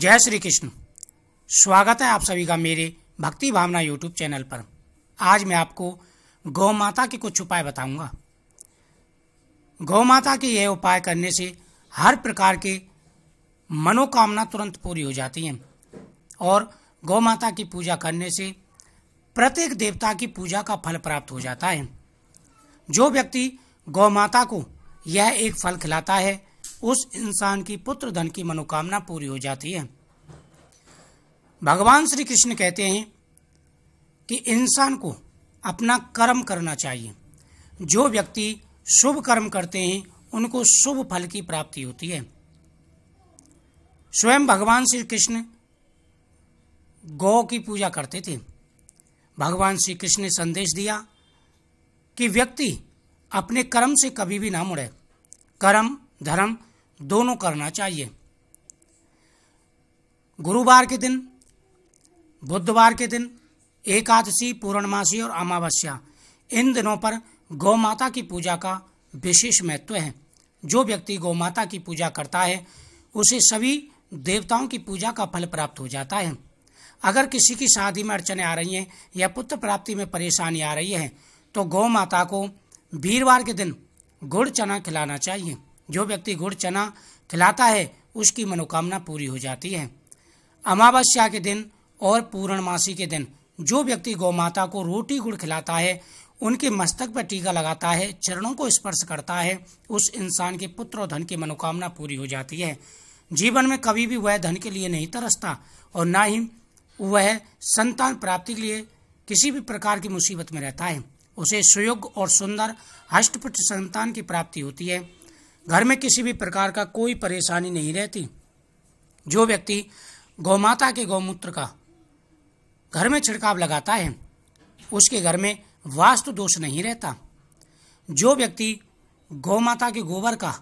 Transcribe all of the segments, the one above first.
जय श्री कृष्ण स्वागत है आप सभी का मेरे भक्ति भावना यूट्यूब चैनल पर आज मैं आपको गौ माता के कुछ उपाय बताऊंगा गौ माता के यह उपाय करने से हर प्रकार के मनोकामना तुरंत पूरी हो जाती है और गौ माता की पूजा करने से प्रत्येक देवता की पूजा का फल प्राप्त हो जाता है जो व्यक्ति गौ माता को यह एक फल खिलाता है उस इंसान की पुत्र धन की मनोकामना पूरी हो जाती है भगवान श्री कृष्ण कहते हैं कि इंसान को अपना कर्म करना चाहिए जो व्यक्ति शुभ कर्म करते हैं उनको शुभ फल की प्राप्ति होती है स्वयं भगवान श्री कृष्ण गौ की पूजा करते थे भगवान श्री कृष्ण ने संदेश दिया कि व्यक्ति अपने कर्म से कभी भी ना मुड़े कर्म धर्म दोनों करना चाहिए गुरुवार के दिन बुधवार के दिन एकादशी पूर्णमासी और अमावस्या इन दिनों पर गौ माता की पूजा का विशेष महत्व है जो व्यक्ति गौ माता की पूजा करता है उसे सभी देवताओं की पूजा का फल प्राप्त हो जाता है अगर किसी की शादी में अड़चने आ रही हैं या पुत्र प्राप्ति में परेशानी आ रही है तो गौ माता को वीरवार के दिन गुड़ चना खिलाना चाहिए जो व्यक्ति गुड़ चना खिलाता है उसकी मनोकामना पूरी हो जाती है अमावस्या के दिन और पूर्णमासी के दिन जो व्यक्ति गौ माता को रोटी गुड़ खिलाता है उनके मस्तक पर टीका लगाता है चरणों को स्पर्श करता है उस इंसान के पुत्र और धन की मनोकामना पूरी हो जाती है जीवन में कभी भी वह धन के लिए नहीं तरसता और ना ही वह संतान प्राप्ति के लिए किसी भी प्रकार की मुसीबत में रहता है उसे सुयोग और सुंदर हष्टपुष्ट संतान की प्राप्ति होती है घर में किसी भी प्रकार का कोई परेशानी नहीं रहती जो व्यक्ति गौमाता के गौमूत्र का घर में छिड़काव लगाता है उसके घर में वास्तु दोष नहीं रहता जो व्यक्ति गौमाता के गोबर का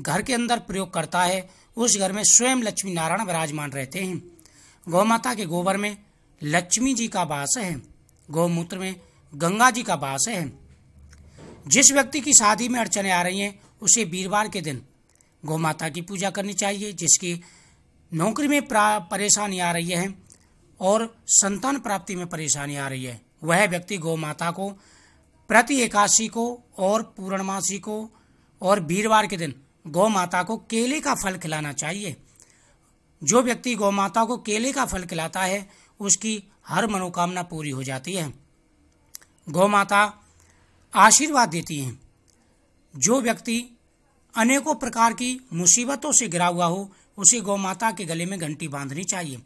घर के अंदर प्रयोग करता है उस घर में स्वयं लक्ष्मी नारायण विराजमान रहते हैं गौमाता के गोबर में लक्ष्मी जी का वास है गौमूत्र में गंगा जी का वास है जिस व्यक्ति की शादी में अड़चने आ रही हैं उसे वीरवार के दिन गौ माता की पूजा करनी चाहिए जिसकी नौकरी में परेशानी आ रही है और संतान प्राप्ति में परेशानी आ रही है वह व्यक्ति गौ माता को प्रति एकादशी को और पूर्णमासी को और वीरवार के दिन गौ माता को केले का फल खिलाना चाहिए जो व्यक्ति गौ माता को केले का फल खिलाता है उसकी हर मनोकामना पूरी हो जाती है गौ माता आशीर्वाद देती हैं जो व्यक्ति अनेकों प्रकार की मुसीबतों से घिरा हुआ हो उसे गौ माता के गले में घंटी बांधनी चाहिए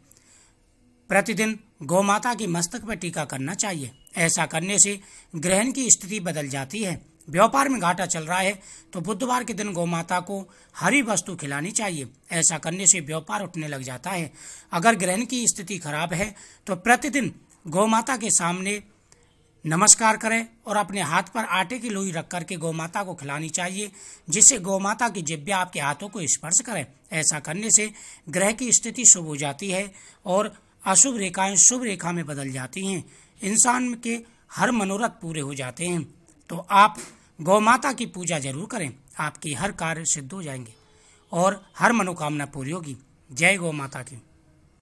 प्रतिदिन गौ माता के मस्तक पर टीका करना चाहिए ऐसा करने से ग्रहण की स्थिति बदल जाती है व्यापार में घाटा चल रहा है तो बुधवार के दिन गौ माता को हरी वस्तु खिलानी चाहिए ऐसा करने से व्यापार उठने लग जाता है अगर ग्रहण की स्थिति खराब है तो प्रतिदिन गौ माता के सामने नमस्कार करें और अपने हाथ पर आटे की लोई रख करके माता को खिलानी चाहिए जिससे गौ माता की जिब्या आपके हाथों को स्पर्श करें ऐसा करने से ग्रह की स्थिति शुभ हो जाती है और अशुभ रेखाएं शुभ रेखा में बदल जाती हैं इंसान के हर मनोरथ पूरे हो जाते हैं तो आप गौ माता की पूजा जरूर करें आपकी हर कार्य सिद्ध हो जाएंगे और हर मनोकामना पूरी होगी जय गौ माता की